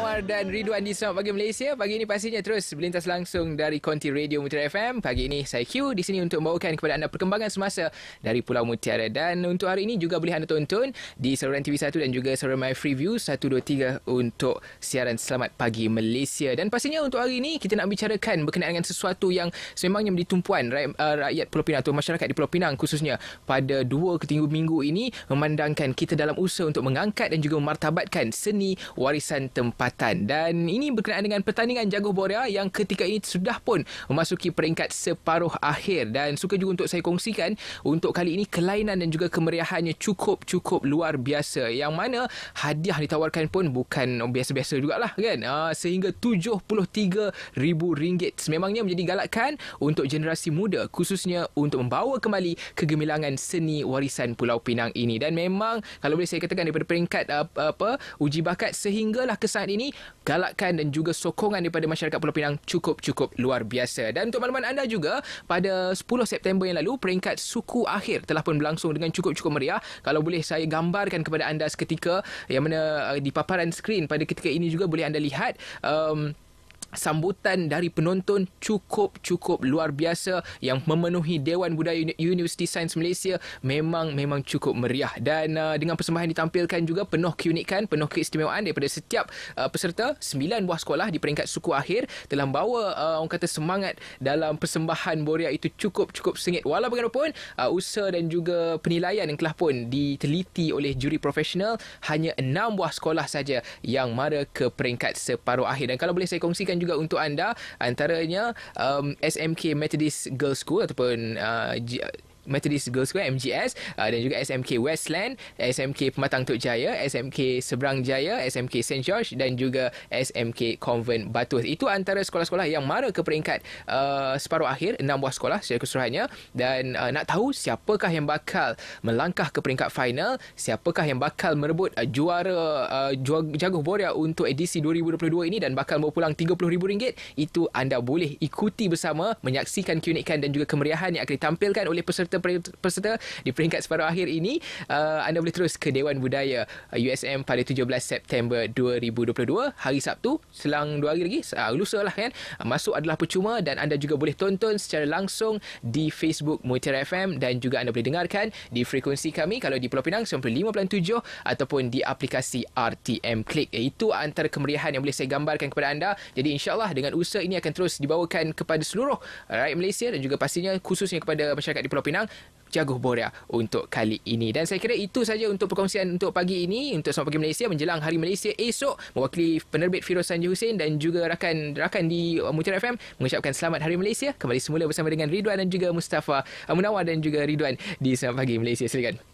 Mawar dan Ridwan di Selamat Pagi Malaysia. Pagi ini pastinya terus berlintas langsung dari Konti Radio Mutiara FM. Pagi ini saya Q di sini untuk membawakan kepada anda perkembangan semasa dari Pulau Mutiara. Dan untuk hari ini juga boleh anda tonton di saluran TV1 dan juga saluran My Free View 123 untuk siaran Selamat Pagi Malaysia. Dan pastinya untuk hari ini kita nak bicarakan berkenaan dengan sesuatu yang sememangnya menjadi tumpuan eh, rakyat Pulau Pinang atau masyarakat di Pulau Pinang khususnya pada dua ke tiga minggu ini memandangkan kita dalam usaha untuk mengangkat dan juga memartabatkan seni warisan tempat Selatan dan ini berkenaan dengan pertandingan Jaguar Borea yang ketika ini sudah pun memasuki peringkat separuh akhir dan suka juga untuk saya kongsikan untuk kali ini kelainan dan juga kemeriahannya cukup-cukup luar biasa yang mana hadiah ditawarkan pun bukan biasa-biasa jugalah kan ah, sehingga RM73,000 memangnya menjadi galakkan untuk generasi muda khususnya untuk membawa kembali kegemilangan seni warisan Pulau Pinang ini dan memang kalau boleh saya katakan daripada peringkat apa, ah, apa uji bakat sehinggalah kesan ini ini galakan dan juga sokongan daripada masyarakat Pulau Pinang cukup-cukup luar biasa. Dan untuk maklumat anda juga, pada 10 September yang lalu, peringkat suku akhir telah pun berlangsung dengan cukup-cukup meriah. Kalau boleh saya gambarkan kepada anda seketika, yang mana eh, di paparan skrin pada ketika ini juga boleh anda lihat... Um, sambutan dari penonton cukup-cukup luar biasa yang memenuhi Dewan Budaya Universiti Sains Malaysia memang memang cukup meriah dan uh, dengan persembahan ditampilkan juga penuh keunikan penuh keistimewaan daripada setiap uh, peserta sembilan buah sekolah di peringkat suku akhir telah membawa uh, orang kata semangat dalam persembahan Boria itu cukup-cukup sengit walau bagaimanapun uh, usaha dan juga penilaian yang telah pun diteliti oleh juri profesional hanya enam buah sekolah saja yang mara ke peringkat separuh akhir dan kalau boleh saya kongsikan juga untuk anda antaranya um, SMK Methodist Girls School ataupun uh, Methodist Girls School MGS uh, dan juga SMK Westland SMK Pematang Tok Jaya SMK Seberang Jaya SMK St. George dan juga SMK Convent Batu. itu antara sekolah-sekolah yang mara ke peringkat uh, separuh akhir enam buah sekolah secara keseluruhannya dan uh, nak tahu siapakah yang bakal melangkah ke peringkat final siapakah yang bakal merebut uh, juara uh, jaguh boria untuk edisi 2022 ini dan bakal berpulang RM30,000 itu anda boleh ikuti bersama menyaksikan keunikan dan juga kemeriahan yang akan ditampilkan oleh peserta serta peserta di peringkat separuh akhir ini uh, anda boleh terus ke Dewan Budaya USM uh, pada 17 September 2022 hari Sabtu selang dua hari lagi uh, lusa lah kan uh, masuk adalah percuma dan anda juga boleh tonton secara langsung di Facebook Mutiara FM dan juga anda boleh dengarkan di frekuensi kami kalau di Pulau Pinang 95.7 ataupun di aplikasi RTM Click iaitu eh, antara kemeriahan yang boleh saya gambarkan kepada anda jadi insyaAllah dengan usaha ini akan terus dibawakan kepada seluruh rakyat Malaysia dan juga pastinya khususnya kepada masyarakat di Pulau Pinang menang Jaguh Borea untuk kali ini. Dan saya kira itu saja untuk perkongsian untuk pagi ini untuk Selamat Pagi Malaysia menjelang Hari Malaysia esok mewakili penerbit Firoz Sanji Hussein dan juga rakan-rakan di Mutiara FM mengucapkan Selamat Hari Malaysia kembali semula bersama dengan Ridwan dan juga Mustafa Munawar dan juga Ridwan di Selamat Pagi Malaysia. Silakan.